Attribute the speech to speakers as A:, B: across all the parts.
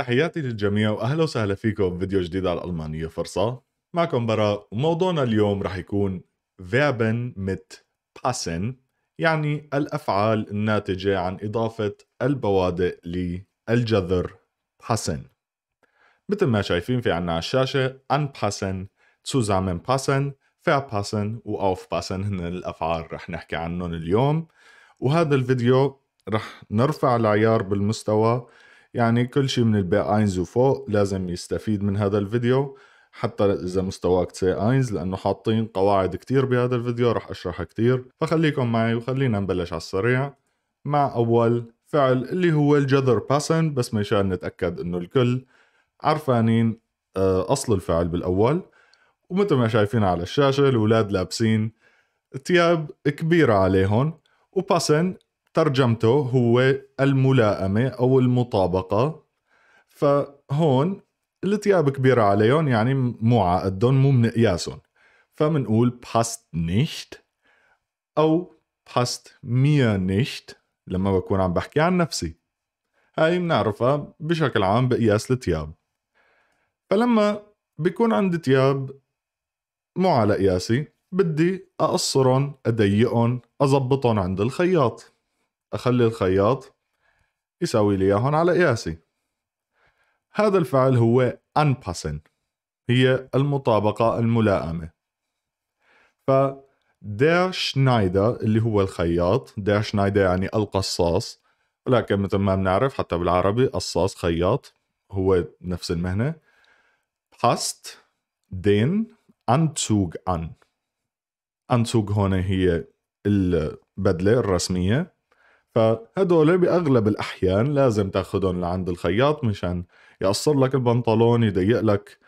A: تحياتي للجميع واهلا وسهلا فيكم فيديو جديد على الالمانيه فرصه معكم برا وموضوعنا اليوم رح يكون فيربن مت باسن يعني الافعال الناتجه عن اضافه البوادئ للجذر باسن مثل ما شايفين في عنا على الشاشه ان باسن anpassen باسن واوف باسن هن الافعال رح نحكي عنهم اليوم وهذا الفيديو رح نرفع العيار بالمستوى يعني كل شيء من البي اينز وفوق لازم يستفيد من هذا الفيديو حتى اذا مستواك سي اينز لانه حاطين قواعد كتير بهذا الفيديو رح اشرحها كتير فخليكم معي وخلينا نبلش على السريع مع اول فعل اللي هو الجذر باسن بس مشان نتاكد انه الكل عرفانين آه، اصل الفعل بالاول ومثل ما شايفين على الشاشه الاولاد لابسين تياب كبيره عليهم وباسن ترجمته هو الملائمة أو المطابقة فهون التياب كبيرة عليهم يعني مو عقدهم مو من قياسهم فمنقول past nicht أو past mir nicht لما بكون عم بحكي عن نفسي هاي بنعرفها بشكل عام بقياس التياب فلما بيكون عندي تياب مو على قياسي بدي أقصرهم أضيقهم أضبطهم عند الخياط أخلي الخياط يساوي لي إياهم على قياسي هذا الفعل هو انباسن هي المطابقة الملائمة ف دير شنايدر اللي هو الخياط دير شنايدر يعني القصاص ولكن مثل ما بنعرف حتى بالعربي قصاص خياط هو نفس المهنة باست دين انتوغ ان انتوغ هون هي البدلة الرسمية فهدول باغلب الاحيان لازم تاخذهم لعند الخياط مشان يقصر لك البنطلون يضيق لك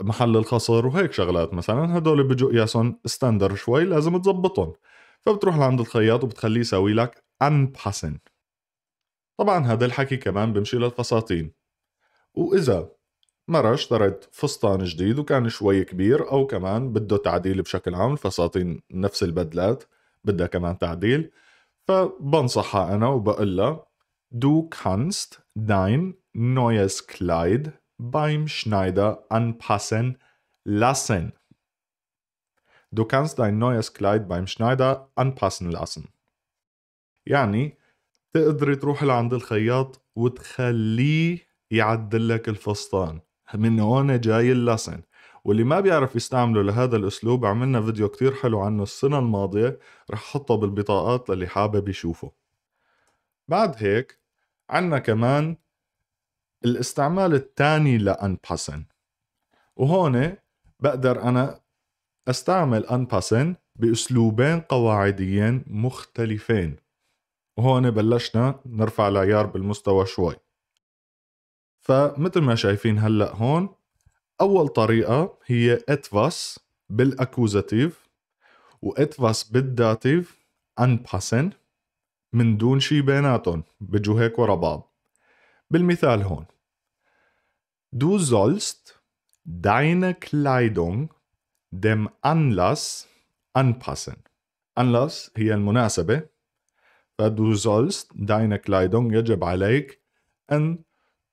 A: محل الخصر وهيك شغلات مثلا هدول بيجوا قياسهم ستاندر شوي لازم تظبطهم فبتروح لعند الخياط وبتخليه يسوي لك انبحسن طبعا هذا الحكي كمان بمشي للفساتين واذا مرة اشتريت فستان جديد وكان شوي كبير او كمان بده تعديل بشكل عام الفساتين نفس البدلات بدها كمان تعديل فبنصحها انا وبقول لها دو كانست داين نويس كلايد بايم شنايدر ان باسن لاسن دو كانست داين نويس كلايد بايم شنايدر ان باسن لاسن يعني تقدري تروح لعند الخياط وتخليه يعدل لك الفستان من هون جاي اللسن واللي ما بيعرف يستعمله لهذا الأسلوب عملنا فيديو كتير حلو عنه السنة الماضية رح حطه بالبطاقات للي حابب يشوفه بعد هيك عنا كمان الاستعمال الثاني لأنباسن وهون بقدر أنا أستعمل أنباسن بأسلوبين قواعديين مختلفين وهون بلشنا نرفع العيار بالمستوى شوي فمثل ما شايفين هلأ هون اول طريقه هي اتفاس بالاكوزاتيف واتفاس بالداتيف باسن من دون شي بيناتهم بيجوا هيك ورا بعض بالمثال هون زولست داين كلايدونغ دم انلاس ان باسن انلاس هي المناسبة فدو زولست داين Kleidung يجب عليك أن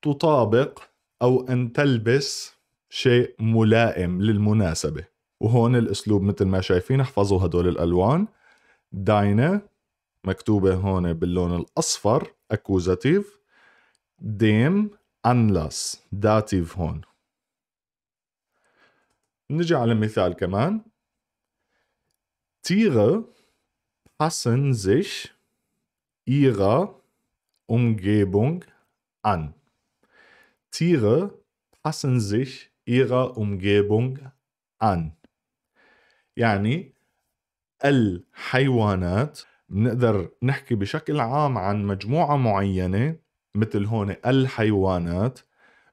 A: تطابق أو أن تلبس شيء ملائم للمناسبة وهون الأسلوب مثل ما شايفين احفظوا هدول الألوان داينا مكتوبة هون باللون الأصفر أكوزاتيف ديم أنلاس داتيف هون نجي على مثال كمان تيغة passen sich ihrer Umgebung an. Tiere passen sich ihrer Umgebung an. يعني الحيوانات بنقدر نحكي بشكل عام عن مجموعة معينة مثل هون الحيوانات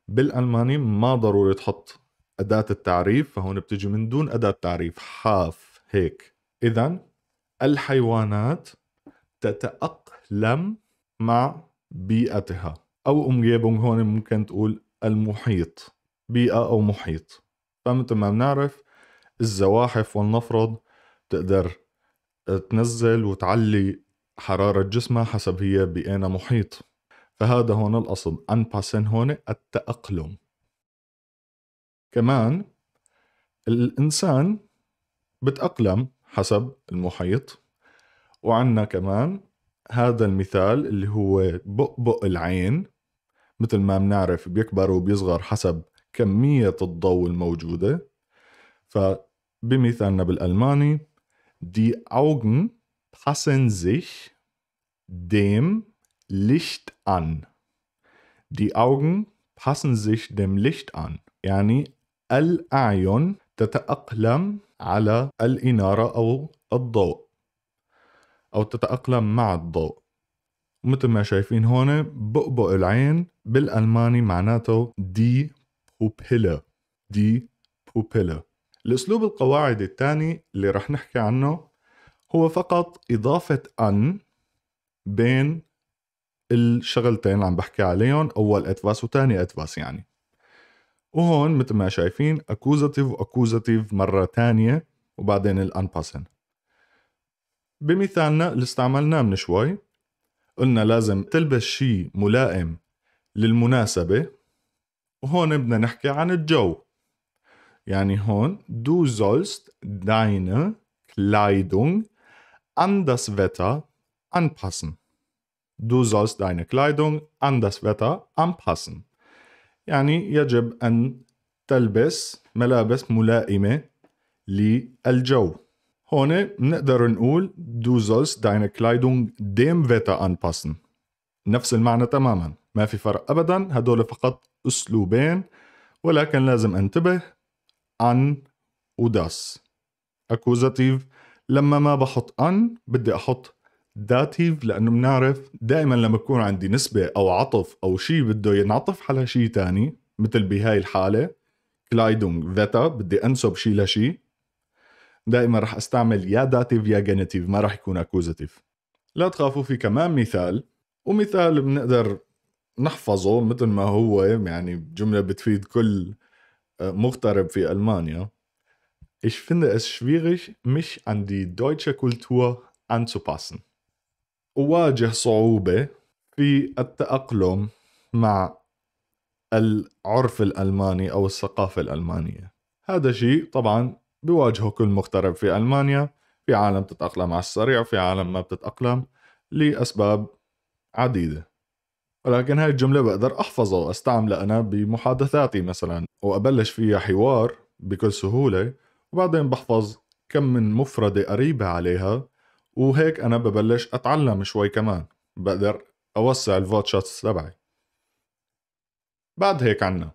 A: بالألماني ما ضروري تحط أداة التعريف فهون بتجي من دون أداة تعريف حاف هيك إذا الحيوانات تتأقلم مع بيئتها أو أمجيبونغ هون ممكن تقول المحيط بيئة أو محيط فمثل ما بنعرف الزواحف ولنفرض بتقدر آه، تنزل وتعلي حرارة جسمها حسب هي بأين محيط فهذا هون الأصل باسن هون التأقلم كمان الإنسان بتأقلم حسب المحيط وعنا كمان هذا المثال اللي هو بؤبؤ العين مثل ما بنعرف بيكبر وبيصغر حسب كمية الضوء الموجودة فبمثالنا بالألماني Die Augen passen sich dem Licht an. Die Augen passen sich dem Licht an. يعني الأعين تتأقلم على الإنارة أو الضوء أو تتأقلم مع الضوء مثل ما شايفين هون بؤبؤ العين بالألماني معناته دي pupilla دي pupilla الأسلوب القواعدي الثاني اللي رح نحكي عنه هو فقط إضافة أن بين الشغلتين اللي عم بحكي عليهم أول أدفاس وثاني أدفاس يعني وهون مثل ما شايفين أكوزاتيف واكوزاتيف مرة تانية وبعدين باسن بمثالنا اللي استعملناه من شوي قلنا لازم تلبس شيء ملائم للمناسبة وهون بدنا نحكي عن الجو يعني هون du sollst deine Kleidung an das Wetter anpassen. Du sollst deine Kleidung an das Wetter anpassen. يعني يجب أن تلبس ملابس ملائمة للجو. هون بنقدر نقول du sollst deine Kleidung dem Wetter anpassen. نفس المعنى تماما ما في فرق أبدا هدول فقط أسلوبين ولكن لازم أنتبه أن وداس أكوزاتيف لما ما بحط أن بدي أحط داتيف لأنه بنعرف دائما لما بكون عندي نسبة أو عطف أو شيء بده ينعطف على شيء تاني مثل بهاي الحالة كلايدونغ فيتا بدي أنسب شيء لشيء دائما رح استعمل يا داتيف يا جينيتيف ما رح يكون اكوزاتيف لا تخافوا في كمان مثال ومثال بنقدر نحفظه مثل ما هو يعني جملة بتفيد كل آه، مغترب في ألمانيا Ich finde es schwierig, mich an die deutsche Kultur anzupassen. أواجه صعوبة في التأقلم مع العرف الألماني أو الثقافة الألمانية هذا شيء طبعا بواجهه كل مغترب في ألمانيا في عالم بتتأقلم على السريع في عالم ما بتتأقلم لأسباب عديدة ولكن هاي الجملة بقدر أحفظها وأستعملها أنا بمحادثاتي مثلا وأبلش فيها حوار بكل سهولة وبعدين بحفظ كم من مفردة قريبة عليها وهيك أنا ببلش أتعلم شوي كمان بقدر أوسع الفوت تبعي بعد هيك عنا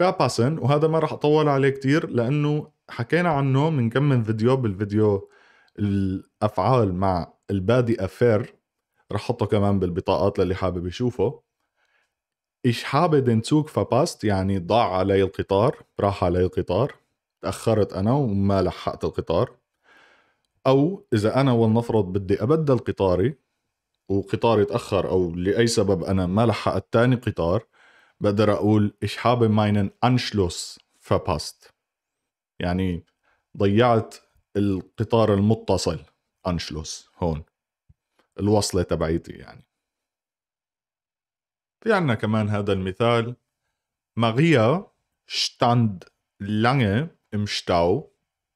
A: باباسن وهذا ما راح أطول عليه كتير لأنه حكينا عنه من كم من فيديو بالفيديو الأفعال مع البادئة فير رح احطه كمان بالبطاقات للي حابب يشوفه إيش حابب انتوك فباست يعني ضاع علي القطار راح علي القطار تأخرت أنا وما لحقت القطار أو إذا أنا ولنفرض بدي أبدل قطاري وقطاري تأخر أو لأي سبب أنا ما لحقت تاني قطار بقدر أقول إيش حابب ماينن أنشلوس فباست يعني ضيعت القطار المتصل أنشلوس هون الوصله تبعيتي يعني في عنا كمان هذا المثال ماريا stand lange im Stau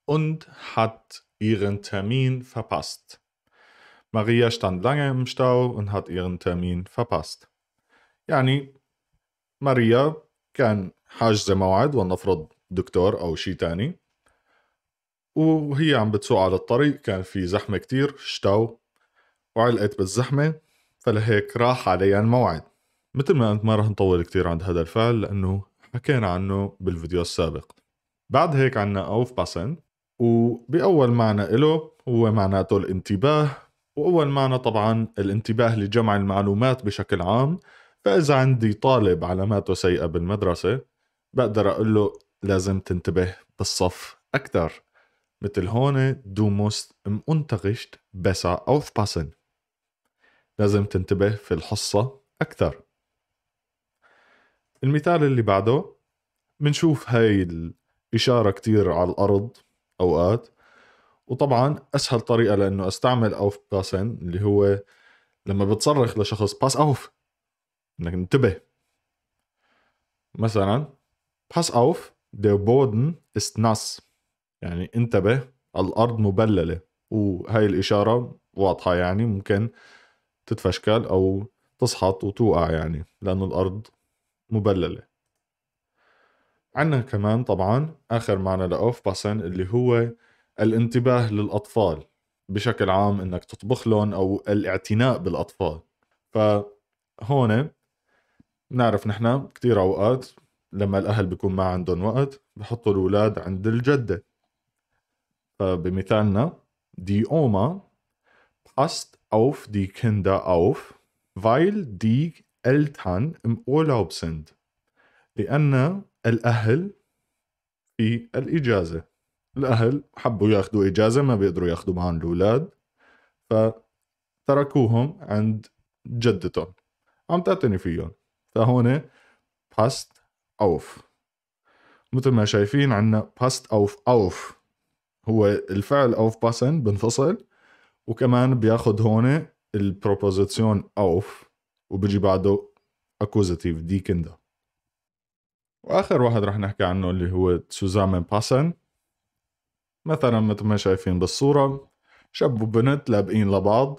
A: und hat ihren Termin verpasst. Maria stand lange im Stau und hat ihren Termin verpasst. يعني ماريا كان حاجزة موعد ولنفرض دكتور أو شي تاني وهي عم بتسوق على الطريق كان في زحمة كتير شتاو وعلقت بالزحمة فلهيك راح عليها الموعد مثل ما قلت ما راح نطول كتير عند هذا الفعل لأنه حكينا عنه بالفيديو السابق بعد هيك عنا أوف باسن وبأول معنى إله هو معناته الانتباه وأول معنى طبعا الانتباه لجمع المعلومات بشكل عام فإذا عندي طالب علاماته سيئة بالمدرسة بقدر أقول له لازم تنتبه بالصف أكثر مثل هون دو موست ام انتغشت بسا اوف باسن لازم تنتبه في الحصة أكثر المثال اللي بعده بنشوف هاي الإشارة كتير على الأرض أوقات وطبعا أسهل طريقة لأنه أستعمل أوف باسن اللي هو لما بتصرخ لشخص باس أوف إنك انتبه مثلا باس أوف دير بودن است ناس يعني انتبه الأرض مبللة وهاي الإشارة واضحة يعني ممكن تتفشكل او تسحط وتوقع يعني لانه الارض مبلله عندنا كمان طبعا اخر معنى لاوف باسن اللي هو الانتباه للاطفال بشكل عام انك تطبخ لهم او الاعتناء بالاطفال فهون نعرف نحن كثير اوقات لما الاهل بيكون ما عندهم وقت بحطوا الاولاد عند الجده فبمثالنا دي اوما باست auf die Kinder auf, weil die Eltern im Urlaub sind. لأن الأهل في الإجازة الأهل حبوا ياخذوا إجازة ما بيقدروا ياخذوا معهم الأولاد فتركوهم عند جدتهم عم تعتني فيهم فهون past أوف مثل ما شايفين عندنا past أوف أوف هو الفعل auf passen بنفصل وكمان بياخد هون البروبوزيسيون اوف وبيجي بعده اكوزاتيف دي كندا واخر واحد رح نحكي عنه اللي هو تسوزامي باسن مثلا مثل ما شايفين بالصورة شاب وبنت لابقين لبعض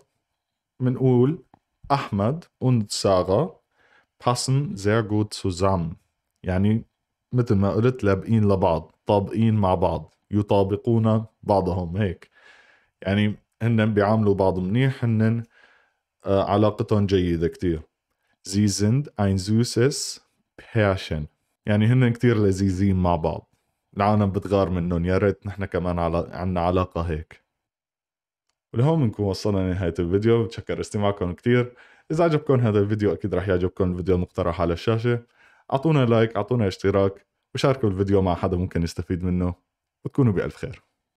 A: بنقول أحمد und ساغا passen sehr gut zusammen يعني مثل ما قلت لابقين لبعض طابقين مع بعض يطابقون بعضهم هيك يعني هن بيعاملوا بعض منيح هن آه، علاقتهم جيدة كتير Sie sind ein süßes يعني هن كتير لذيذين مع بعض العالم بتغار منهم يا ريت نحن كمان على... عنا علاقة هيك ولهون بنكون وصلنا لنهاية الفيديو بتشكر استماعكم كتير إذا عجبكم هذا الفيديو أكيد رح يعجبكم الفيديو المقترح على الشاشة أعطونا لايك أعطونا اشتراك وشاركوا الفيديو مع حدا ممكن يستفيد منه وتكونوا بألف خير